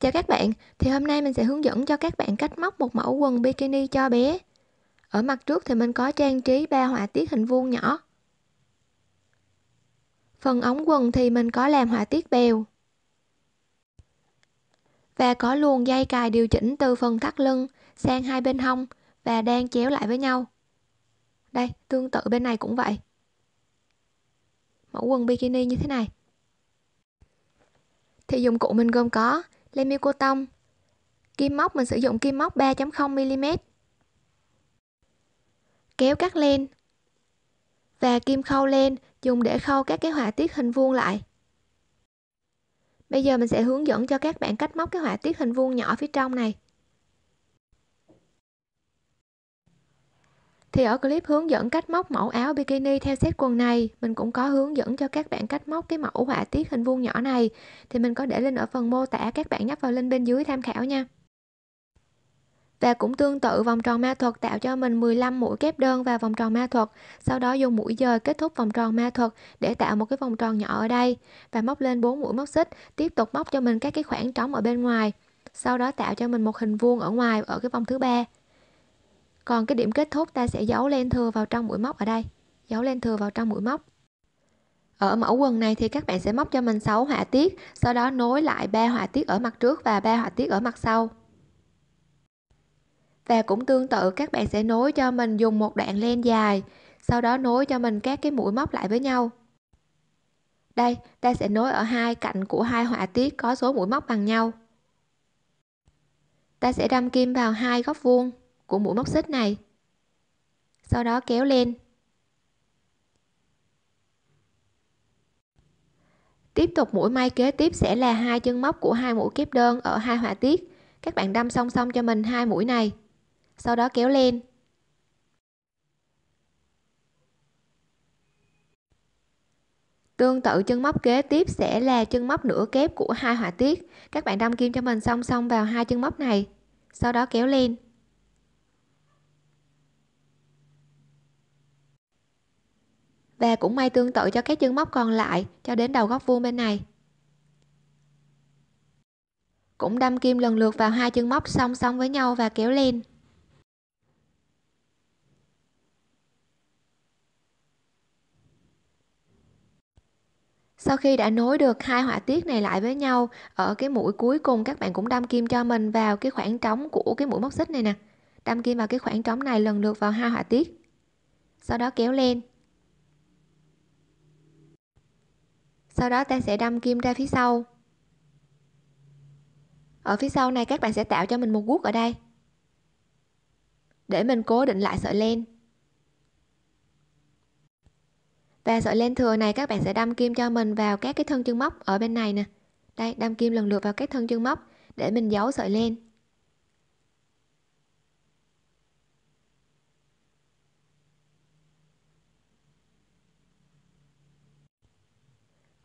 Chào các bạn, thì hôm nay mình sẽ hướng dẫn cho các bạn cách móc một mẫu quần bikini cho bé. Ở mặt trước thì mình có trang trí ba họa tiết hình vuông nhỏ. Phần ống quần thì mình có làm họa tiết bèo. Và có luồng dây cài điều chỉnh từ phần thắt lưng sang hai bên hông và đang chéo lại với nhau. Đây, tương tự bên này cũng vậy. Mẫu quần bikini như thế này. Thì dụng cụ mình gồm có len mi cô tông kim móc mình sử dụng kim móc 3.0 mm kéo cắt len và kim khâu len dùng để khâu các cái họa tiết hình vuông lại bây giờ mình sẽ hướng dẫn cho các bạn cách móc cái họa tiết hình vuông nhỏ phía trong này Thì ở clip hướng dẫn cách móc mẫu áo bikini theo set quần này, mình cũng có hướng dẫn cho các bạn cách móc cái mẫu họa tiết hình vuông nhỏ này. Thì mình có để link ở phần mô tả các bạn nhấp vào link bên dưới tham khảo nha. Và cũng tương tự vòng tròn ma thuật tạo cho mình 15 mũi kép đơn vào vòng tròn ma thuật, sau đó dùng mũi dời kết thúc vòng tròn ma thuật để tạo một cái vòng tròn nhỏ ở đây và móc lên 4 mũi móc xích, tiếp tục móc cho mình các cái khoảng trống ở bên ngoài. Sau đó tạo cho mình một hình vuông ở ngoài ở cái vòng thứ ba còn cái điểm kết thúc ta sẽ giấu len thừa vào trong mũi móc ở đây giấu len thừa vào trong mũi móc ở mẫu quần này thì các bạn sẽ móc cho mình 6 họa tiết sau đó nối lại ba họa tiết ở mặt trước và ba họa tiết ở mặt sau và cũng tương tự các bạn sẽ nối cho mình dùng một đoạn len dài sau đó nối cho mình các cái mũi móc lại với nhau đây ta sẽ nối ở hai cạnh của hai họa tiết có số mũi móc bằng nhau ta sẽ đâm kim vào hai góc vuông của mũi móc xích này sau đó kéo lên tiếp tục mũi may kế tiếp sẽ là hai chân móc của hai mũi kép đơn ở hai họa tiết các bạn đâm song song cho mình hai mũi này sau đó kéo lên Tương tự chân móc kế tiếp sẽ là chân móc nửa kép của hai họa tiết. Các bạn đâm kim cho mình song song vào hai chân móc này, sau đó kéo lên. và cũng may tương tự cho các chân móc còn lại cho đến đầu góc vuông bên này cũng đâm kim lần lượt vào hai chân móc song song với nhau và kéo lên sau khi đã nối được hai họa tiết này lại với nhau ở cái mũi cuối cùng các bạn cũng đâm kim cho mình vào cái khoảng trống của cái mũi móc xích này nè đâm kim vào cái khoảng trống này lần lượt vào hai họa tiết sau đó kéo lên sau đó ta sẽ đâm kim ra phía sau ở phía sau này các bạn sẽ tạo cho mình một guốc ở đây để mình cố định lại sợi len và sợi len thừa này các bạn sẽ đâm kim cho mình vào các cái thân chân móc ở bên này nè đây đâm kim lần lượt vào các thân chân móc để mình giấu sợi len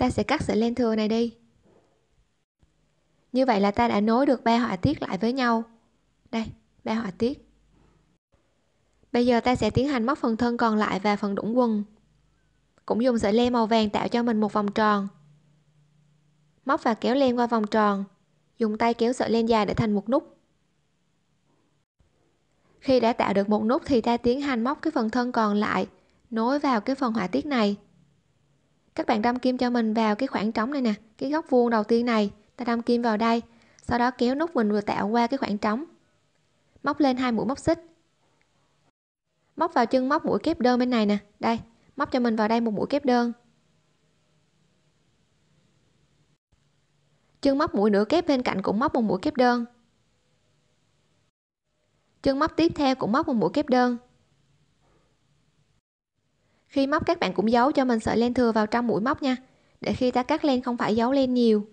ta sẽ cắt sợi len thừa này đi như vậy là ta đã nối được ba họa tiết lại với nhau đây ba họa tiết bây giờ ta sẽ tiến hành móc phần thân còn lại và phần đũng quần cũng dùng sợi len màu vàng tạo cho mình một vòng tròn móc và kéo len qua vòng tròn dùng tay kéo sợi len dài để thành một nút khi đã tạo được một nút thì ta tiến hành móc cái phần thân còn lại nối vào cái phần họa tiết này các bạn đâm kim cho mình vào cái khoảng trống này nè cái góc vuông đầu tiên này ta đâm kim vào đây sau đó kéo nút mình vừa tạo qua cái khoảng trống móc lên hai mũi móc xích móc vào chân móc mũi kép đơn bên này nè đây móc cho mình vào đây một mũi kép đơn chân móc mũi nửa kép bên cạnh cũng móc một mũi kép đơn chân móc tiếp theo cũng móc một mũi kép đơn khi móc các bạn cũng giấu cho mình sợi len thừa vào trong mũi móc nha, để khi ta cắt len không phải giấu len nhiều.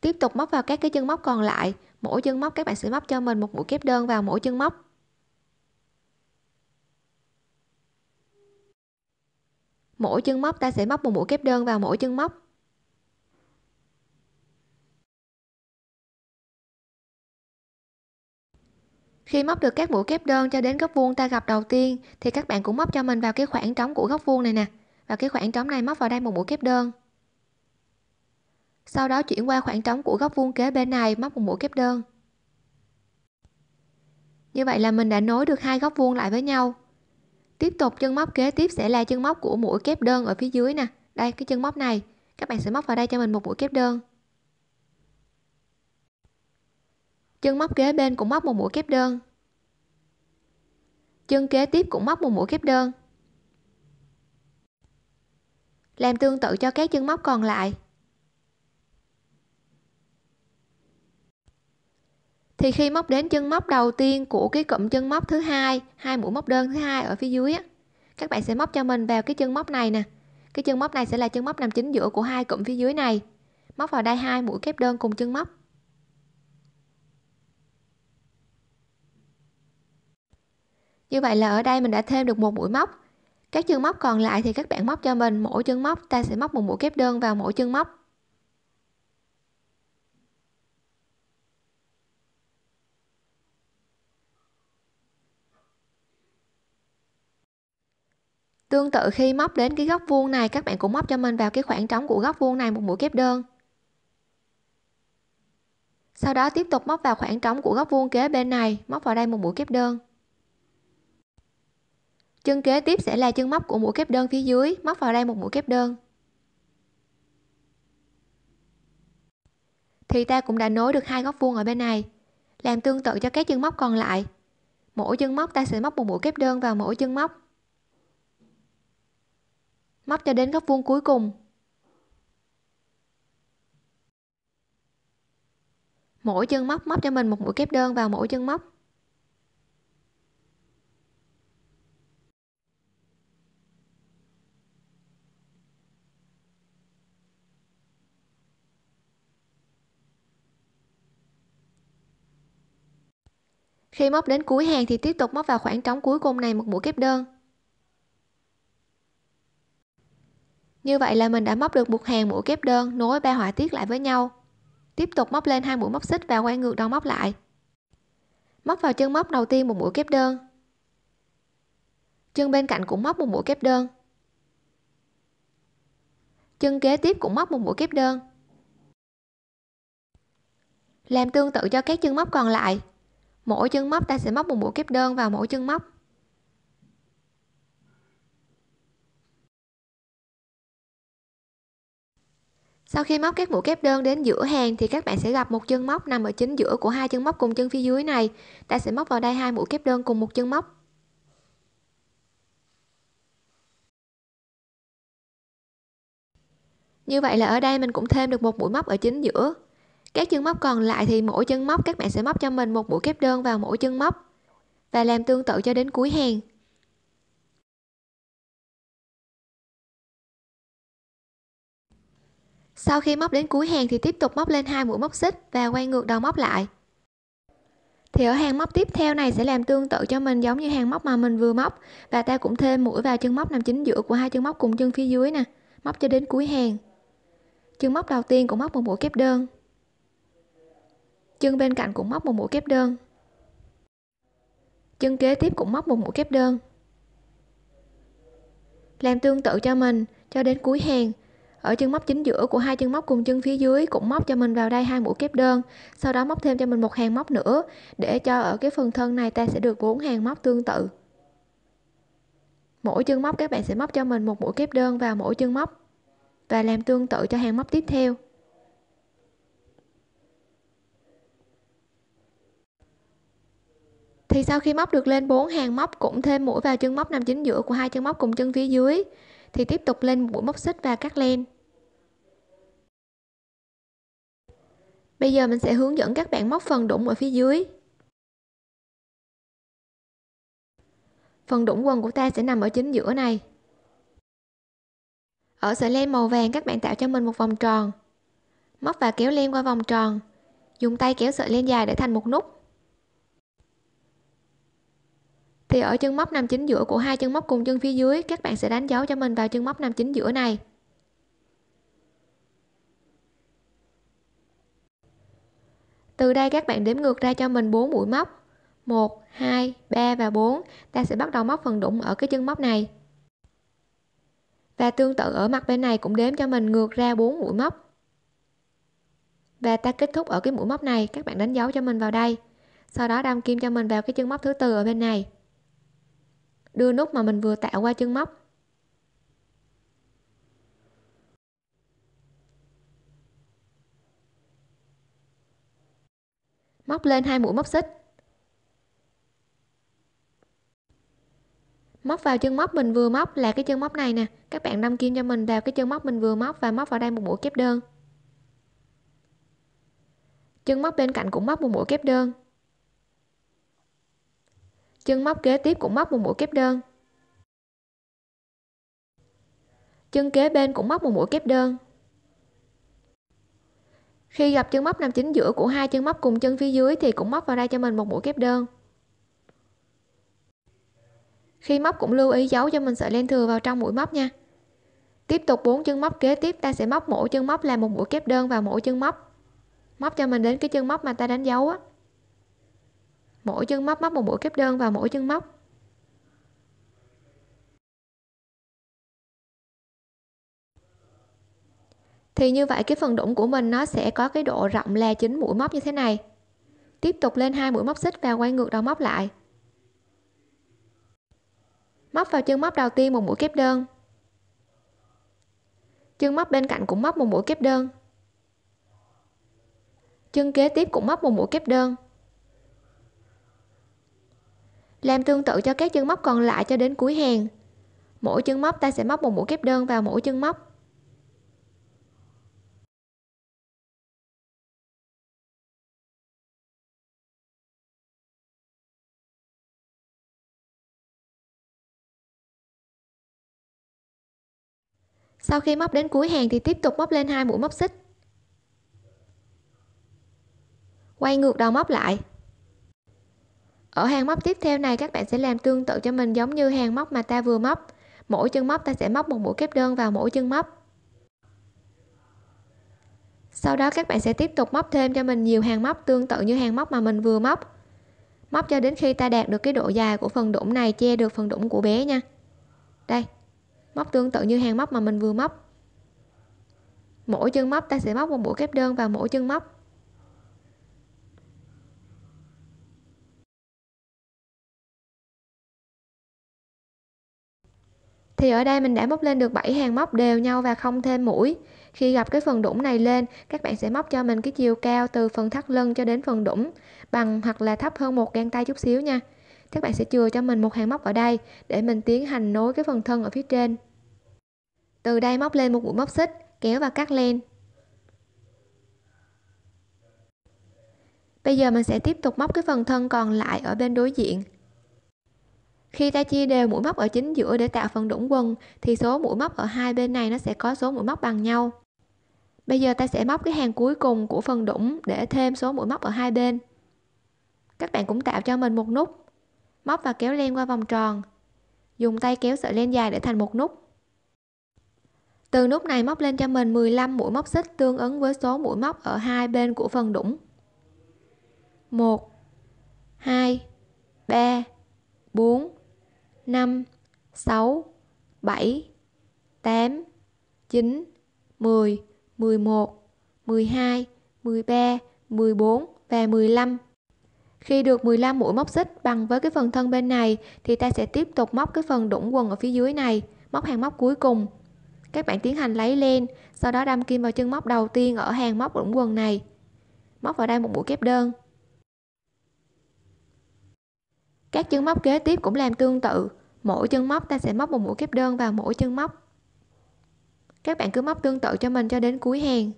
Tiếp tục móc vào các cái chân móc còn lại, mỗi chân móc các bạn sẽ móc cho mình một mũi kép đơn vào mỗi chân móc. Mỗi chân móc ta sẽ móc một mũi kép đơn vào mỗi chân móc. Khi móc được các mũi kép đơn cho đến góc vuông ta gặp đầu tiên thì các bạn cũng móc cho mình vào cái khoảng trống của góc vuông này nè. Và cái khoảng trống này móc vào đây một mũi kép đơn. Sau đó chuyển qua khoảng trống của góc vuông kế bên này móc một mũi kép đơn. Như vậy là mình đã nối được hai góc vuông lại với nhau. Tiếp tục chân móc kế tiếp sẽ là chân móc của mũi kép đơn ở phía dưới nè. Đây cái chân móc này, các bạn sẽ móc vào đây cho mình một mũi kép đơn. chân móc kế bên cũng móc một mũi kép đơn chân kế tiếp cũng móc một mũi kép đơn làm tương tự cho các chân móc còn lại thì khi móc đến chân móc đầu tiên của cái cụm chân móc thứ hai hai mũi móc đơn thứ hai ở phía dưới á các bạn sẽ móc cho mình vào cái chân móc này nè cái chân móc này sẽ là chân móc nằm chính giữa của hai cụm phía dưới này móc vào đây hai mũi kép đơn cùng chân móc Như vậy là ở đây mình đã thêm được một mũi móc. Các chân móc còn lại thì các bạn móc cho mình, mỗi chân móc ta sẽ móc một mũi kép đơn vào mỗi chân móc. Tương tự khi móc đến cái góc vuông này các bạn cũng móc cho mình vào cái khoảng trống của góc vuông này một mũi kép đơn. Sau đó tiếp tục móc vào khoảng trống của góc vuông kế bên này, móc vào đây một mũi kép đơn chân kế tiếp sẽ là chân móc của mũi kép đơn phía dưới móc vào đây một mũi kép đơn thì ta cũng đã nối được hai góc vuông ở bên này làm tương tự cho các chân móc còn lại mỗi chân móc ta sẽ móc một mũi kép đơn vào mỗi chân móc móc cho đến góc vuông cuối cùng mỗi chân móc móc cho mình một mũi kép đơn vào mỗi chân móc khi móc đến cuối hàng thì tiếp tục móc vào khoảng trống cuối cùng này một mũi kép đơn như vậy là mình đã móc được một hàng mũi kép đơn nối ba họa tiết lại với nhau tiếp tục móc lên hai mũi móc xích và quay ngược đầu móc lại móc vào chân móc đầu tiên một mũi kép đơn chân bên cạnh cũng móc một mũi kép đơn chân kế tiếp cũng móc một mũi kép đơn làm tương tự cho các chân móc còn lại mỗi chân móc ta sẽ móc một mũi kép đơn vào mỗi chân móc sau khi móc các mũi kép đơn đến giữa hàng thì các bạn sẽ gặp một chân móc nằm ở chính giữa của hai chân móc cùng chân phía dưới này ta sẽ móc vào đây hai mũi kép đơn cùng một chân móc như vậy là ở đây mình cũng thêm được một mũi móc ở chính giữa các chân móc còn lại thì mỗi chân móc các bạn sẽ móc cho mình một mũi kép đơn vào mỗi chân móc và làm tương tự cho đến cuối hàng sau khi móc đến cuối hàng thì tiếp tục móc lên hai mũi móc xích và quay ngược đầu móc lại thì ở hàng móc tiếp theo này sẽ làm tương tự cho mình giống như hàng móc mà mình vừa móc và ta cũng thêm mũi vào chân móc nằm chính giữa của hai chân móc cùng chân phía dưới nè móc cho đến cuối hàng chân móc đầu tiên cũng móc một mũi kép đơn chân bên cạnh cũng móc một mũi kép đơn chân kế tiếp cũng móc một mũi kép đơn làm tương tự cho mình cho đến cuối hàng ở chân móc chính giữa của hai chân móc cùng chân phía dưới cũng móc cho mình vào đây hai mũi kép đơn sau đó móc thêm cho mình một hàng móc nữa để cho ở cái phần thân này ta sẽ được bốn hàng móc tương tự mỗi chân móc các bạn sẽ móc cho mình một mũi kép đơn vào mỗi chân móc và làm tương tự cho hàng móc tiếp theo thì sau khi móc được lên 4 hàng móc cũng thêm mũi vào chân móc nằm chính giữa của hai chân móc cùng chân phía dưới thì tiếp tục lên mũi móc xích và cắt len bây giờ mình sẽ hướng dẫn các bạn móc phần đụng ở phía dưới phần đũng quần của ta sẽ nằm ở chính giữa này ở sợi len màu vàng các bạn tạo cho mình một vòng tròn móc và kéo len qua vòng tròn dùng tay kéo sợi len dài để thành một nút thì ở chân móc nằm chính giữa của hai chân móc cùng chân phía dưới các bạn sẽ đánh dấu cho mình vào chân móc nằm chính giữa này từ đây các bạn đếm ngược ra cho mình 4 mũi móc 1 2 3 và 4 ta sẽ bắt đầu móc phần đụng ở cái chân móc này và tương tự ở mặt bên này cũng đếm cho mình ngược ra 4 mũi móc và ta kết thúc ở cái mũi móc này các bạn đánh dấu cho mình vào đây sau đó đâm kim cho mình vào cái chân móc thứ tư ở bên này đưa nút mà mình vừa tạo qua chân móc móc lên hai mũi móc xích móc vào chân móc mình vừa móc là cái chân móc này nè các bạn đâm kim cho mình vào cái chân móc mình vừa móc và móc vào đây một mũi kép đơn chân móc bên cạnh cũng móc một mũi kép đơn chân móc kế tiếp cũng móc một mũi kép đơn chân kế bên cũng móc một mũi kép đơn khi gặp chân móc nằm chính giữa của hai chân móc cùng chân phía dưới thì cũng móc vào đây cho mình một mũi kép đơn khi móc cũng lưu ý giấu cho mình sợi len thừa vào trong mũi móc nha tiếp tục bốn chân móc kế tiếp ta sẽ móc mỗi chân móc là một mũi kép đơn vào mỗi chân móc móc cho mình đến cái chân móc mà ta đánh dấu á mỗi chân móc móc một mũi kép đơn vào mỗi chân móc thì như vậy cái phần đũng của mình nó sẽ có cái độ rộng là chín mũi móc như thế này tiếp tục lên hai mũi móc xích và quay ngược đầu móc lại móc vào chân móc đầu tiên một mũi kép đơn chân móc bên cạnh cũng móc một mũi kép đơn chân kế tiếp cũng móc một mũi kép đơn làm tương tự cho các chân móc còn lại cho đến cuối hàng. Mỗi chân móc ta sẽ móc một mũi kép đơn vào mỗi chân móc. Sau khi móc đến cuối hàng thì tiếp tục móc lên hai mũi móc xích. Quay ngược đầu móc lại ở hàng móc tiếp theo này các bạn sẽ làm tương tự cho mình giống như hàng móc mà ta vừa móc mỗi chân móc ta sẽ móc một mũi kép đơn vào mỗi chân móc sau đó các bạn sẽ tiếp tục móc thêm cho mình nhiều hàng móc tương tự như hàng móc mà mình vừa móc móc cho đến khi ta đạt được cái độ dài của phần đũng này che được phần đũng của bé nha đây móc tương tự như hàng móc mà mình vừa móc mỗi chân móc ta sẽ móc một mũi kép đơn vào mỗi chân móc thì ở đây mình đã móc lên được 7 hàng móc đều nhau và không thêm mũi khi gặp cái phần đũng này lên các bạn sẽ móc cho mình cái chiều cao từ phần thắt lưng cho đến phần đũng bằng hoặc là thấp hơn một gang tay chút xíu nha các bạn sẽ chừa cho mình một hàng móc ở đây để mình tiến hành nối cái phần thân ở phía trên từ đây móc lên một mũi móc xích kéo và cắt len bây giờ mình sẽ tiếp tục móc cái phần thân còn lại ở bên đối diện khi ta chia đều mũi móc ở chính giữa để tạo phần đũng quần thì số mũi móc ở hai bên này nó sẽ có số mũi móc bằng nhau. Bây giờ ta sẽ móc cái hàng cuối cùng của phần đũng để thêm số mũi móc ở hai bên. Các bạn cũng tạo cho mình một nút. Móc và kéo len qua vòng tròn. Dùng tay kéo sợi len dài để thành một nút. Từ nút này móc lên cho mình 15 mũi móc xích tương ứng với số mũi móc ở hai bên của phần đũng. 1 2 3 4 5, 6, 7, 8, 9, 10, 11, 12, 13, 14 và 15. Khi được 15 mũi móc xích bằng với cái phần thân bên này thì ta sẽ tiếp tục móc cái phần đũng quần ở phía dưới này, móc hàng móc cuối cùng. Các bạn tiến hành lấy len, sau đó đâm kim vào chân móc đầu tiên ở hàng móc đũng quần này. Móc vào đây một mũi kép đơn. Các chân móc kế tiếp cũng làm tương tự, mỗi chân móc ta sẽ móc một mũi kép đơn vào mỗi chân móc. Các bạn cứ móc tương tự cho mình cho đến cuối hàng.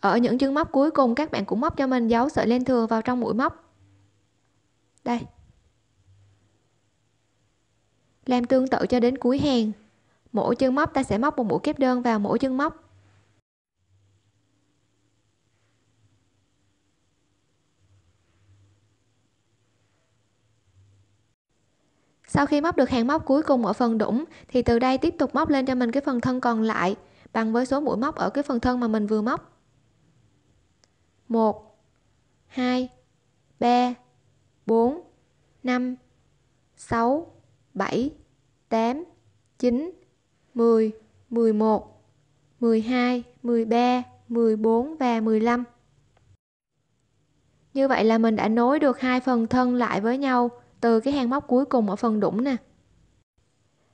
Ở những chân móc cuối cùng các bạn cũng móc cho mình dấu sợi len thừa vào trong mũi móc. Đây. Làm tương tự cho đến cuối hàng. Mỗi chân móc ta sẽ móc một mũi kép đơn vào mỗi chân móc. sau khi móc được hàng móc cuối cùng ở phần đũng thì từ đây tiếp tục móc lên cho mình cái phần thân còn lại bằng với số mũi móc ở cái phần thân mà mình vừa móc 1 2 3 4 5 6 7 8 9 10 11 12 13 14 và 15 như vậy là mình đã nối được hai phần thân lại với nhau từ cái hàng móc cuối cùng ở phần đũng nè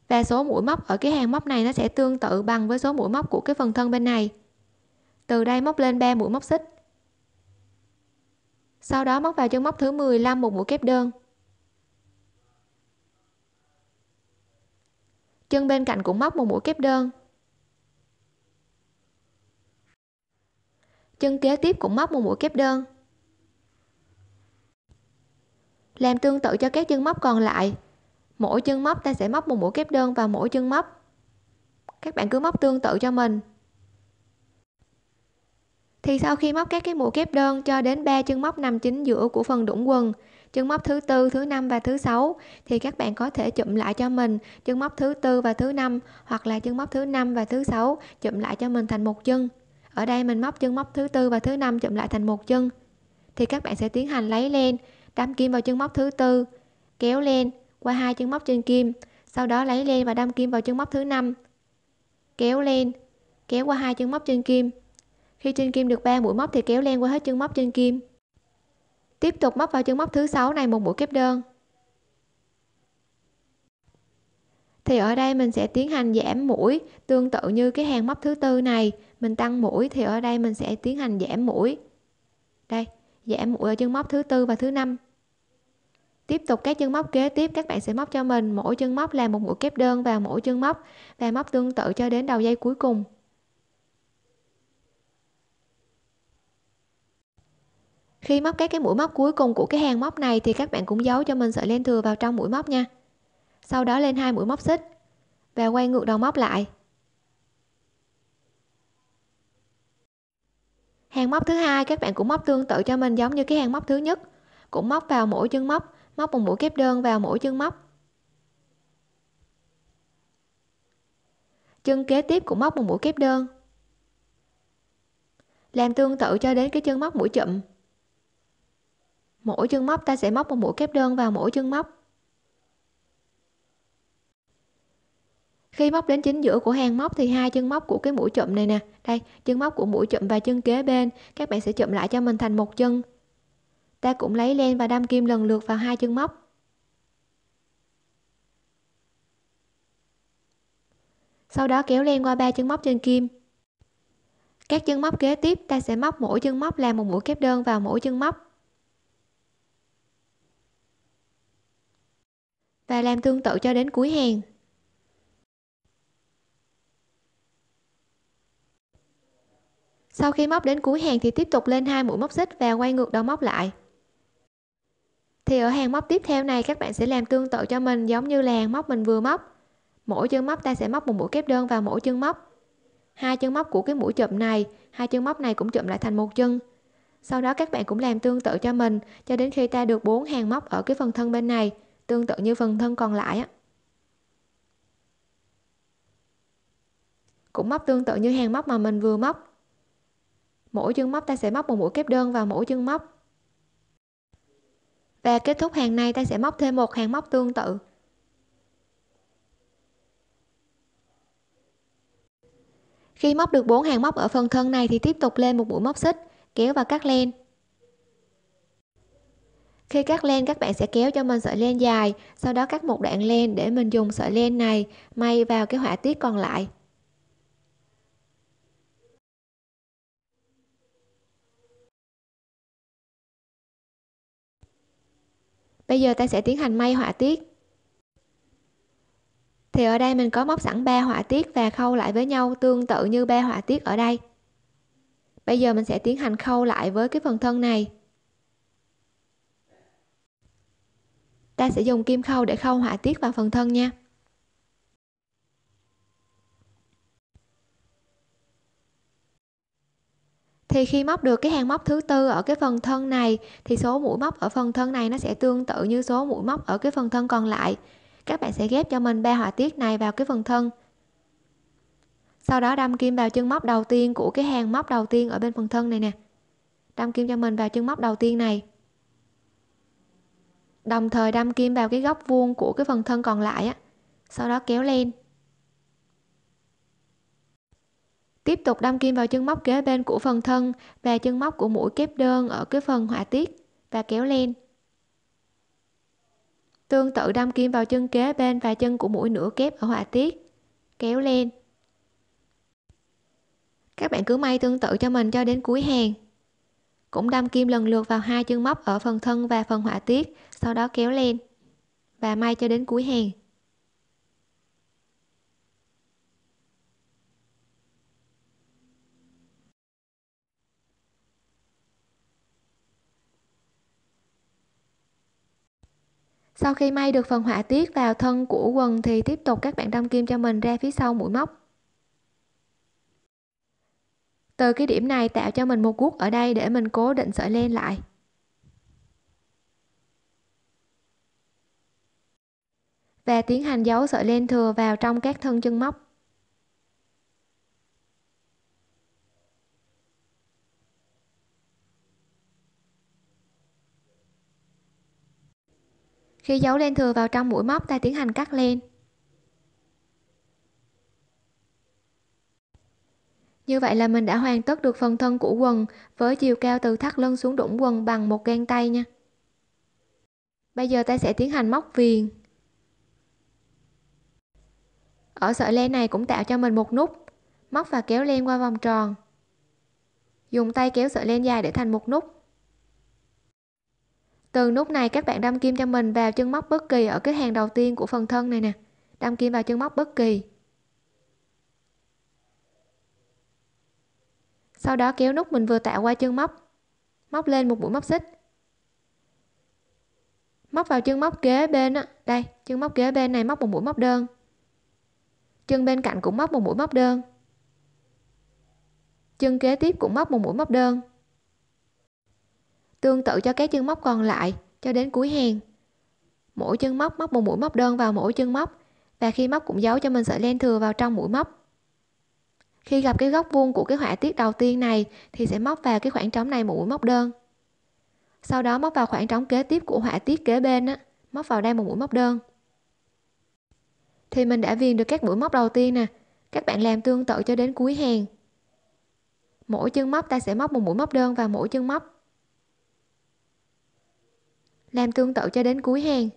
và số mũi móc ở cái hàng móc này nó sẽ tương tự bằng với số mũi móc của cái phần thân bên này từ đây móc lên 3 mũi móc xích sau đó móc vào chân móc thứ 15 một mũi kép đơn chân bên cạnh cũng móc một mũi kép đơn chân kế tiếp cũng móc một mũi kép đơn làm tương tự cho các chân móc còn lại mỗi chân móc ta sẽ móc một mũi kép đơn vào mỗi chân móc các bạn cứ móc tương tự cho mình thì sau khi móc các cái mũi kép đơn cho đến 3 chân móc nằm chính giữa của phần đũng quần chân móc thứ tư thứ năm và thứ sáu thì các bạn có thể chụm lại cho mình chân móc thứ tư và thứ năm hoặc là chân móc thứ năm và thứ sáu chụm lại cho mình thành một chân ở đây mình móc chân móc thứ tư và thứ năm chụm lại thành một chân thì các bạn sẽ tiến hành lấy len đâm kim vào chân móc thứ tư kéo lên qua hai chân móc trên kim sau đó lấy lên và đâm kim vào chân móc thứ năm kéo lên kéo qua hai chân móc trên kim khi trên kim được 3 mũi móc thì kéo len qua hết chân móc trên kim tiếp tục móc vào chân móc thứ sáu này một mũi kép đơn thì ở đây mình sẽ tiến hành giảm mũi tương tự như cái hàng móc thứ tư này mình tăng mũi thì ở đây mình sẽ tiến hành giảm mũi đây giảm mũi ở chân móc thứ tư và thứ năm tiếp tục các chân móc kế tiếp các bạn sẽ móc cho mình mỗi chân móc là một mũi kép đơn vào mỗi chân móc và móc tương tự cho đến đầu dây cuối cùng khi móc các cái mũi móc cuối cùng của cái hàng móc này thì các bạn cũng giấu cho mình sợi len thừa vào trong mũi móc nha sau đó lên hai mũi móc xích và quay ngược đầu móc lại hàng móc thứ hai các bạn cũng móc tương tự cho mình giống như cái hàng móc thứ nhất cũng móc vào mỗi chân móc móc một mũi kép đơn vào mỗi chân móc chân kế tiếp cũng móc một mũi kép đơn làm tương tự cho đến cái chân móc mũi chậm mỗi chân móc ta sẽ móc một mũi kép đơn vào mỗi chân móc khi móc đến chính giữa của hàng móc thì hai chân móc của cái mũi chụm này nè đây chân móc của mũi chụm và chân kế bên các bạn sẽ chụm lại cho mình thành một chân ta cũng lấy len và đâm kim lần lượt vào hai chân móc sau đó kéo len qua ba chân móc trên kim các chân móc kế tiếp ta sẽ móc mỗi chân móc làm một mũi kép đơn vào mỗi chân móc và làm tương tự cho đến cuối hàng sau khi móc đến cuối hàng thì tiếp tục lên hai mũi móc xích và quay ngược đầu móc lại thì ở hàng móc tiếp theo này các bạn sẽ làm tương tự cho mình giống như là hàng móc mình vừa móc mỗi chân móc ta sẽ móc một mũi kép đơn vào mỗi chân móc hai chân móc của cái mũi chụm này hai chân móc này cũng chụm lại thành một chân sau đó các bạn cũng làm tương tự cho mình cho đến khi ta được bốn hàng móc ở cái phần thân bên này tương tự như phần thân còn lại á cũng móc tương tự như hàng móc mà mình vừa móc mỗi chân móc ta sẽ móc một mũi kép đơn vào mỗi chân móc và kết thúc hàng này ta sẽ móc thêm một hàng móc tương tự khi móc được bốn hàng móc ở phần thân này thì tiếp tục lên một mũi móc xích kéo và cắt len khi cắt len các bạn sẽ kéo cho mình sợi len dài sau đó cắt một đoạn len để mình dùng sợi len này may vào cái họa tiết còn lại bây giờ ta sẽ tiến hành may họa tiết thì ở đây mình có móc sẵn ba họa tiết và khâu lại với nhau tương tự như ba họa tiết ở đây bây giờ mình sẽ tiến hành khâu lại với cái phần thân này ta sẽ dùng kim khâu để khâu họa tiết vào phần thân nha thì khi móc được cái hàng móc thứ tư ở cái phần thân này thì số mũi móc ở phần thân này nó sẽ tương tự như số mũi móc ở cái phần thân còn lại các bạn sẽ ghép cho mình ba họa tiết này vào cái phần thân sau đó đâm kim vào chân móc đầu tiên của cái hàng móc đầu tiên ở bên phần thân này nè đâm kim cho mình vào chân móc đầu tiên này đồng thời đâm kim vào cái góc vuông của cái phần thân còn lại á sau đó kéo lên Tiếp tục đâm kim vào chân móc kế bên của phần thân và chân móc của mũi kép đơn ở cái phần họa tiết và kéo len. Tương tự đâm kim vào chân kế bên và chân của mũi nửa kép ở họa tiết, kéo len. Các bạn cứ may tương tự cho mình cho đến cuối hàng. Cũng đâm kim lần lượt vào hai chân móc ở phần thân và phần họa tiết, sau đó kéo len và may cho đến cuối hàng. sau khi may được phần họa tiết vào thân của quần thì tiếp tục các bạn đâm kim cho mình ra phía sau mũi móc từ cái điểm này tạo cho mình một guốc ở đây để mình cố định sợi len lại và tiến hành giấu sợi len thừa vào trong các thân chân móc khi dấu len thừa vào trong mũi móc ta tiến hành cắt len Như vậy là mình đã hoàn tất được phần thân của quần với chiều cao từ thắt lưng xuống đũng quần bằng một gang tay nha. Bây giờ ta sẽ tiến hành móc viền. Ở sợi len này cũng tạo cho mình một nút, móc và kéo len qua vòng tròn. Dùng tay kéo sợi len dài để thành một nút từ nút này các bạn đâm kim cho mình vào chân móc bất kỳ ở cái hàng đầu tiên của phần thân này nè đâm kim vào chân móc bất kỳ sau đó kéo nút mình vừa tạo qua chân móc móc lên một mũi móc xích móc vào chân móc kế bên á đây chân móc kế bên này móc một mũi móc đơn chân bên cạnh cũng móc một mũi móc đơn chân kế tiếp cũng móc một mũi móc đơn tương tự cho các chân móc còn lại cho đến cuối hàng mỗi chân móc móc một mũi móc đơn vào mỗi chân móc và khi móc cũng giấu cho mình sợi len thừa vào trong mũi móc khi gặp cái góc vuông của cái họa tiết đầu tiên này thì sẽ móc vào cái khoảng trống này một mũi móc đơn sau đó móc vào khoảng trống kế tiếp của họa tiết kế bên á móc vào đây một mũi móc đơn thì mình đã viền được các mũi móc đầu tiên nè các bạn làm tương tự cho đến cuối hàng mỗi chân móc ta sẽ móc một mũi móc đơn vào mỗi chân móc làm tương tự cho đến cuối hàng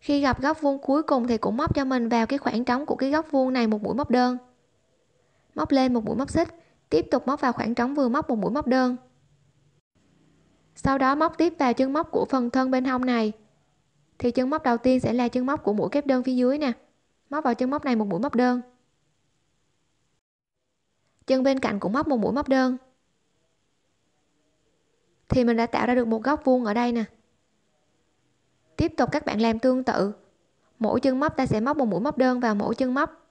khi gặp góc vuông cuối cùng thì cũng móc cho mình vào cái khoảng trống của cái góc vuông này một mũi móc đơn móc lên một mũi móc xích tiếp tục móc vào khoảng trống vừa móc một mũi móc đơn sau đó móc tiếp vào chân móc của phần thân bên hông này thì chân móc đầu tiên sẽ là chân móc của mũi kép đơn phía dưới nè móc vào chân móc này một mũi móc đơn chân bên cạnh cũng móc một mũi móc đơn thì mình đã tạo ra được một góc vuông ở đây nè tiếp tục các bạn làm tương tự mỗi chân móc ta sẽ móc một mũi móc đơn vào mỗi chân móc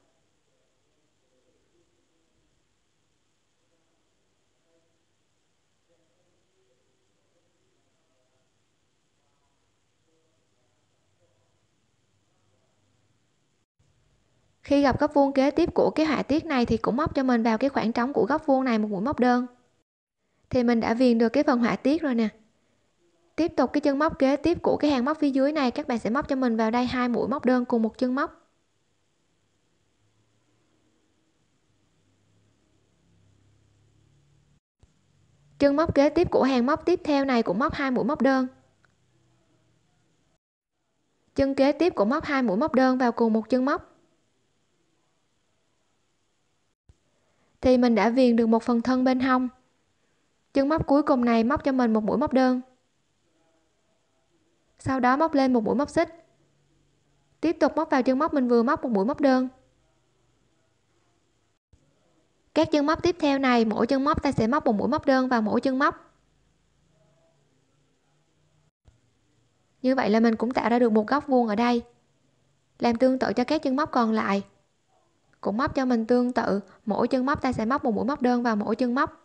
khi gặp góc vuông kế tiếp của cái họa tiết này thì cũng móc cho mình vào cái khoảng trống của góc vuông này một mũi móc đơn thì mình đã viền được cái phần họa tiết rồi nè tiếp tục cái chân móc kế tiếp của cái hàng móc phía dưới này các bạn sẽ móc cho mình vào đây hai mũi móc đơn cùng một chân móc chân móc kế tiếp của hàng móc tiếp theo này cũng móc hai mũi móc đơn chân kế tiếp cũng móc hai mũi móc đơn vào cùng một chân móc thì mình đã viền được một phần thân bên hông. Chân móc cuối cùng này móc cho mình một mũi móc đơn. Sau đó móc lên một mũi móc xích. Tiếp tục móc vào chân móc mình vừa móc một mũi móc đơn. Các chân móc tiếp theo này, mỗi chân móc ta sẽ móc một mũi móc đơn vào mỗi chân móc. Như vậy là mình cũng tạo ra được một góc vuông ở đây. Làm tương tự cho các chân móc còn lại cũng móc cho mình tương tự mỗi chân móc ta sẽ móc một mũi móc đơn vào mỗi chân móc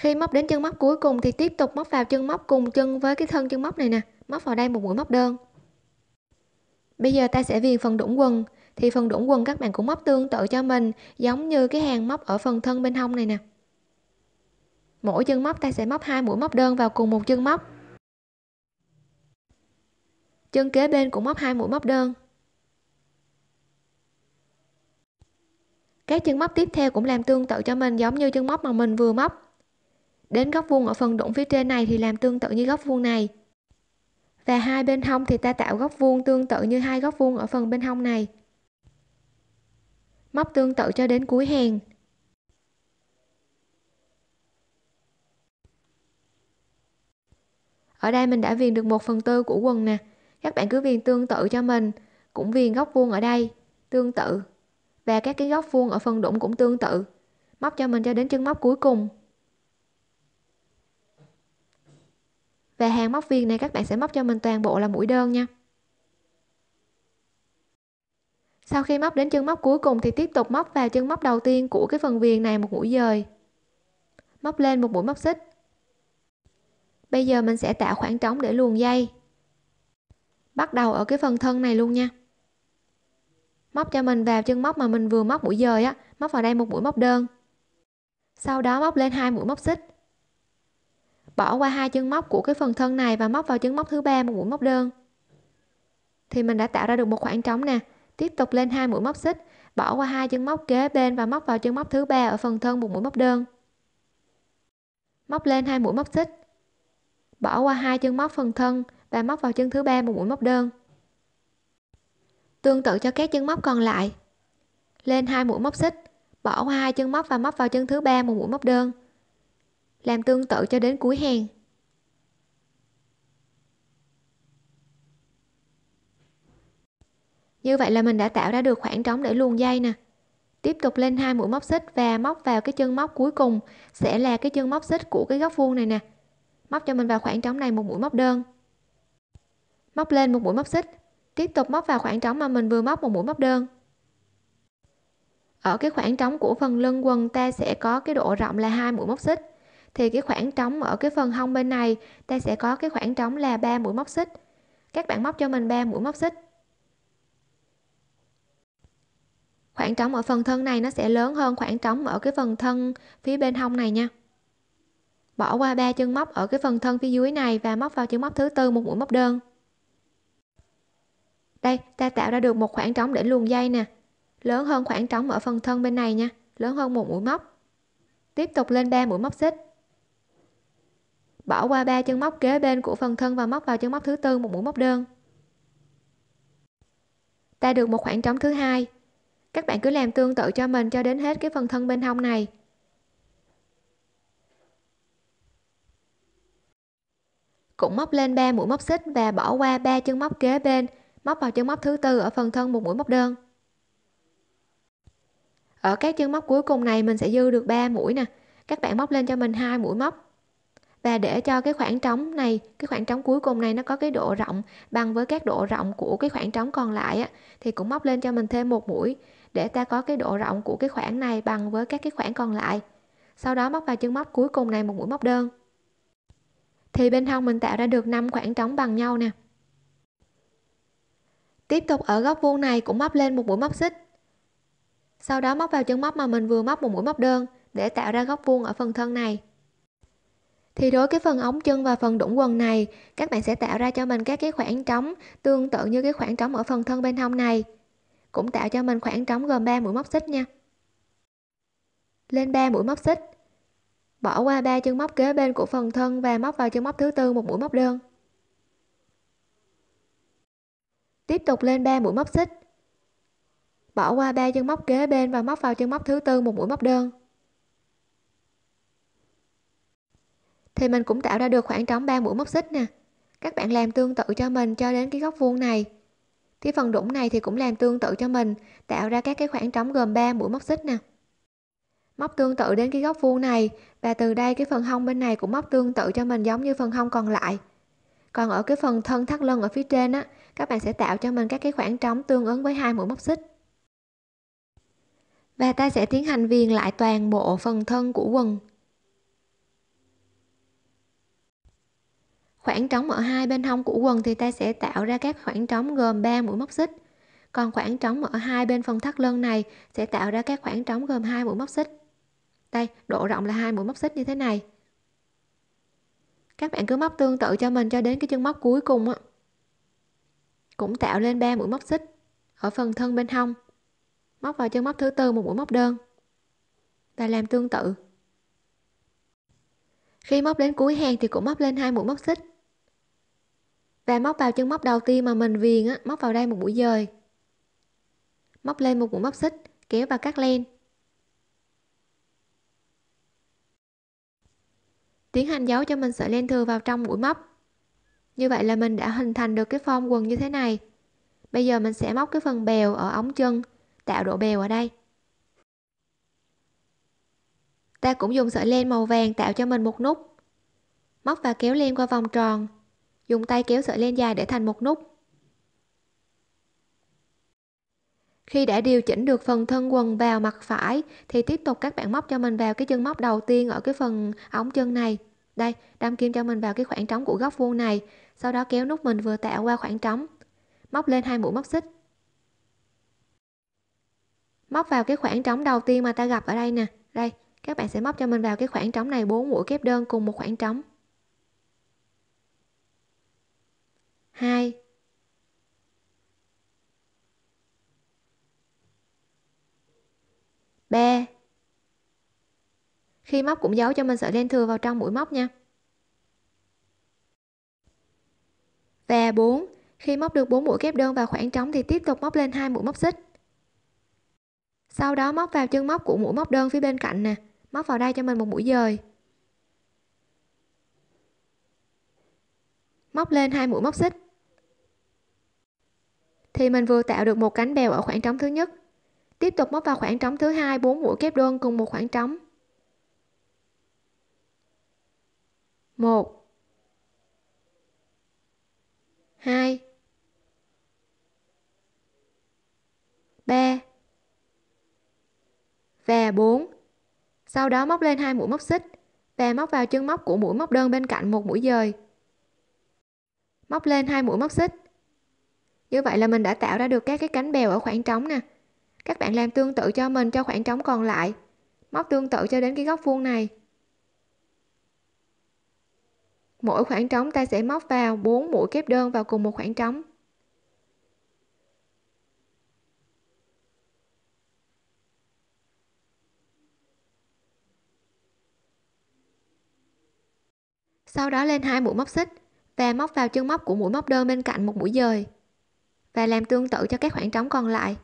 khi móc đến chân móc cuối cùng thì tiếp tục móc vào chân móc cùng chân với cái thân chân móc này nè móc vào đây một mũi móc đơn bây giờ ta sẽ viền phần đũng quần thì phần đũng quần các bạn cũng móc tương tự cho mình giống như cái hàng móc ở phần thân bên hông này nè mỗi chân móc ta sẽ móc hai mũi móc đơn vào cùng một chân móc chân kế bên cũng móc hai mũi móc đơn các chân móc tiếp theo cũng làm tương tự cho mình giống như chân móc mà mình vừa móc Đến góc vuông ở phần đụng phía trên này thì làm tương tự như góc vuông này. Và hai bên hông thì ta tạo góc vuông tương tự như hai góc vuông ở phần bên hông này. Móc tương tự cho đến cuối hàng. Ở đây mình đã viền được một phần tư của quần nè. Các bạn cứ viền tương tự cho mình. Cũng viền góc vuông ở đây. Tương tự. Và các cái góc vuông ở phần đụng cũng tương tự. Móc cho mình cho đến chân móc cuối cùng. và hàng móc viên này các bạn sẽ móc cho mình toàn bộ là mũi đơn nha sau khi móc đến chân móc cuối cùng thì tiếp tục móc vào chân móc đầu tiên của cái phần viền này một mũi dời móc lên một mũi móc xích bây giờ mình sẽ tạo khoảng trống để luồn dây bắt đầu ở cái phần thân này luôn nha móc cho mình vào chân móc mà mình vừa móc mũi dời á móc vào đây một mũi móc đơn sau đó móc lên hai mũi móc xích bỏ qua hai chân móc của cái phần thân này và móc vào chân móc thứ ba một mũi móc đơn thì mình đã tạo ra được một khoảng trống nè tiếp tục lên hai mũi móc xích bỏ qua hai chân móc kế bên và móc vào chân móc thứ ba ở phần thân một mũi móc đơn móc lên hai mũi móc xích bỏ qua hai chân móc phần thân và móc vào chân thứ ba một mũi móc đơn tương tự cho các chân móc còn lại lên hai mũi móc xích bỏ qua hai chân móc và móc vào chân thứ ba một mũi móc đơn làm tương tự cho đến cuối hàng như vậy là mình đã tạo ra được khoảng trống để luồn dây nè tiếp tục lên hai mũi móc xích và móc vào cái chân móc cuối cùng sẽ là cái chân móc xích của cái góc vuông này nè móc cho mình vào khoảng trống này một mũi móc đơn móc lên một mũi móc xích tiếp tục móc vào khoảng trống mà mình vừa móc một mũi móc đơn ở cái khoảng trống của phần lưng quần ta sẽ có cái độ rộng là hai mũi móc xích thì cái khoảng trống ở cái phần hông bên này ta sẽ có cái khoảng trống là 3 mũi móc xích các bạn móc cho mình 3 mũi móc xích khoảng trống ở phần thân này nó sẽ lớn hơn khoảng trống ở cái phần thân phía bên hông này nha bỏ qua ba chân móc ở cái phần thân phía dưới này và móc vào chân móc thứ tư một mũi móc đơn đây ta tạo ra được một khoảng trống để luồn dây nè lớn hơn khoảng trống ở phần thân bên này nha lớn hơn một mũi móc tiếp tục lên 3 mũi móc xích bỏ qua ba chân móc kế bên của phần thân và móc vào chân móc thứ tư một mũi móc đơn ta được một khoảng trống thứ hai các bạn cứ làm tương tự cho mình cho đến hết cái phần thân bên hông này cũng móc lên 3 mũi móc xích và bỏ qua 3 chân móc kế bên móc vào chân móc thứ tư ở phần thân một mũi móc đơn ở các chân móc cuối cùng này mình sẽ dư được 3 mũi nè các bạn móc lên cho mình hai mũi móc và để cho cái khoảng trống này cái khoảng trống cuối cùng này nó có cái độ rộng bằng với các độ rộng của cái khoảng trống còn lại á, thì cũng móc lên cho mình thêm một mũi để ta có cái độ rộng của cái khoảng này bằng với các cái khoảng còn lại sau đó móc vào chân móc cuối cùng này một mũi móc đơn thì bên hông mình tạo ra được 5 khoảng trống bằng nhau nè tiếp tục ở góc vuông này cũng móc lên một mũi móc xích sau đó móc vào chân móc mà mình vừa móc một mũi móc đơn để tạo ra góc vuông ở phần thân này thì đối cái phần ống chân và phần đũng quần này, các bạn sẽ tạo ra cho mình các cái khoảng trống tương tự như cái khoảng trống ở phần thân bên hông này. Cũng tạo cho mình khoảng trống gồm 3 mũi móc xích nha. Lên 3 mũi móc xích. Bỏ qua ba chân móc kế bên của phần thân và móc vào chân móc thứ tư một mũi móc đơn. Tiếp tục lên 3 mũi móc xích. Bỏ qua ba chân móc kế bên và móc vào chân móc thứ tư một mũi móc đơn. thì mình cũng tạo ra được khoảng trống 3 mũi móc xích nè các bạn làm tương tự cho mình cho đến cái góc vuông này cái phần đũng này thì cũng làm tương tự cho mình tạo ra các cái khoảng trống gồm 3 mũi móc xích nè móc tương tự đến cái góc vuông này và từ đây cái phần hông bên này cũng móc tương tự cho mình giống như phần hông còn lại còn ở cái phần thân thắt lưng ở phía trên á các bạn sẽ tạo cho mình các cái khoảng trống tương ứng với hai mũi móc xích và ta sẽ tiến hành viền lại toàn bộ phần thân của quần khoảng trống ở hai bên hông của quần thì ta sẽ tạo ra các khoảng trống gồm 3 mũi móc xích còn khoảng trống ở hai bên phần thắt lưng này sẽ tạo ra các khoảng trống gồm hai mũi móc xích đây độ rộng là hai mũi móc xích như thế này các bạn cứ móc tương tự cho mình cho đến cái chân móc cuối cùng á cũng tạo lên 3 mũi móc xích ở phần thân bên hông móc vào chân móc thứ tư một mũi móc đơn và làm tương tự khi móc đến cuối hàng thì cũng móc lên hai mũi móc xích. Và móc vào chân móc đầu tiên mà mình viền á, móc vào đây một mũi dời. Móc lên một mũi móc xích, kéo và cắt len. Tiến hành giấu cho mình sợi len thừa vào trong mũi móc. Như vậy là mình đã hình thành được cái form quần như thế này. Bây giờ mình sẽ móc cái phần bèo ở ống chân, tạo độ bèo ở đây ta cũng dùng sợi len màu vàng tạo cho mình một nút móc và kéo len qua vòng tròn dùng tay kéo sợi len dài để thành một nút khi đã điều chỉnh được phần thân quần vào mặt phải thì tiếp tục các bạn móc cho mình vào cái chân móc đầu tiên ở cái phần ống chân này đây đâm kim cho mình vào cái khoảng trống của góc vuông này sau đó kéo nút mình vừa tạo qua khoảng trống móc lên hai mũi móc xích móc vào cái khoảng trống đầu tiên mà ta gặp ở đây nè đây các bạn sẽ móc cho mình vào cái khoảng trống này 4 mũi kép đơn cùng một khoảng trống 2 3 khi móc cũng giấu cho mình sợi len thừa vào trong mũi móc nha và 4 khi móc được 4 mũi kép đơn vào khoảng trống thì tiếp tục móc lên hai mũi móc xích sau đó móc vào chân móc của mũi móc đơn phía bên cạnh nè móc vào đây cho mình một mũi dời móc lên hai mũi móc xích thì mình vừa tạo được một cánh bèo ở khoảng trống thứ nhất tiếp tục móc vào khoảng trống thứ hai bốn mũi kép đơn cùng một khoảng trống một hai ba và bốn sau đó móc lên hai mũi móc xích và móc vào chân móc của mũi móc đơn bên cạnh một mũi dời móc lên hai mũi móc xích như vậy là mình đã tạo ra được các cái cánh bèo ở khoảng trống nè các bạn làm tương tự cho mình cho khoảng trống còn lại móc tương tự cho đến cái góc vuông này mỗi khoảng trống ta sẽ móc vào 4 mũi kép đơn vào cùng một khoảng trống sau đó lên hai mũi móc xích và móc vào chân móc của mũi móc đơn bên cạnh một mũi dời và làm tương tự cho các khoảng trống còn lại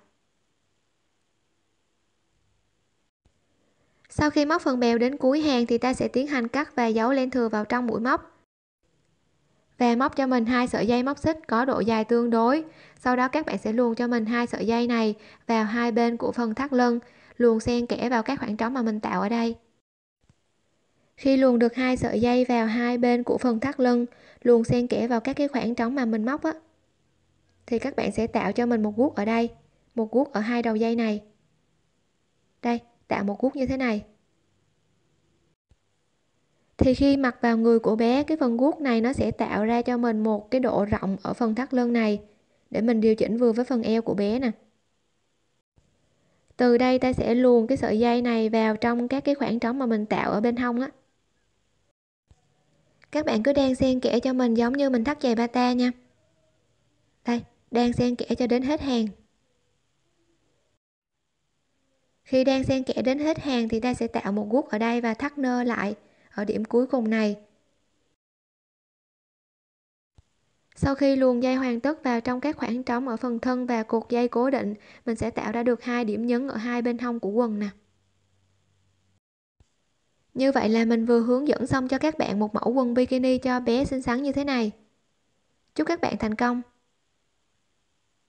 sau khi móc phần bèo đến cuối hàng thì ta sẽ tiến hành cắt và giấu len thừa vào trong mũi móc và móc cho mình hai sợi dây móc xích có độ dài tương đối sau đó các bạn sẽ luồn cho mình hai sợi dây này vào hai bên của phần thắt lưng luồn xen kẽ vào các khoảng trống mà mình tạo ở đây khi luồn được hai sợi dây vào hai bên của phần thắt lưng, luồn xen kẽ vào các cái khoảng trống mà mình móc á, thì các bạn sẽ tạo cho mình một guốc ở đây, một guốc ở hai đầu dây này. Đây, tạo một guốc như thế này. Thì khi mặc vào người của bé, cái phần guốc này nó sẽ tạo ra cho mình một cái độ rộng ở phần thắt lưng này để mình điều chỉnh vừa với phần eo của bé nè. Từ đây ta sẽ luồn cái sợi dây này vào trong các cái khoảng trống mà mình tạo ở bên hông á các bạn cứ đang xen kẽ cho mình giống như mình thắt giày bata nha đây đang xen kẽ cho đến hết hàng khi đang xen kẽ đến hết hàng thì ta sẽ tạo một guốc ở đây và thắt nơ lại ở điểm cuối cùng này sau khi luồn dây hoàn tất vào trong các khoảng trống ở phần thân và cột dây cố định mình sẽ tạo ra được hai điểm nhấn ở hai bên hông của quần nè như vậy là mình vừa hướng dẫn xong cho các bạn một mẫu quần bikini cho bé xinh xắn như thế này. Chúc các bạn thành công!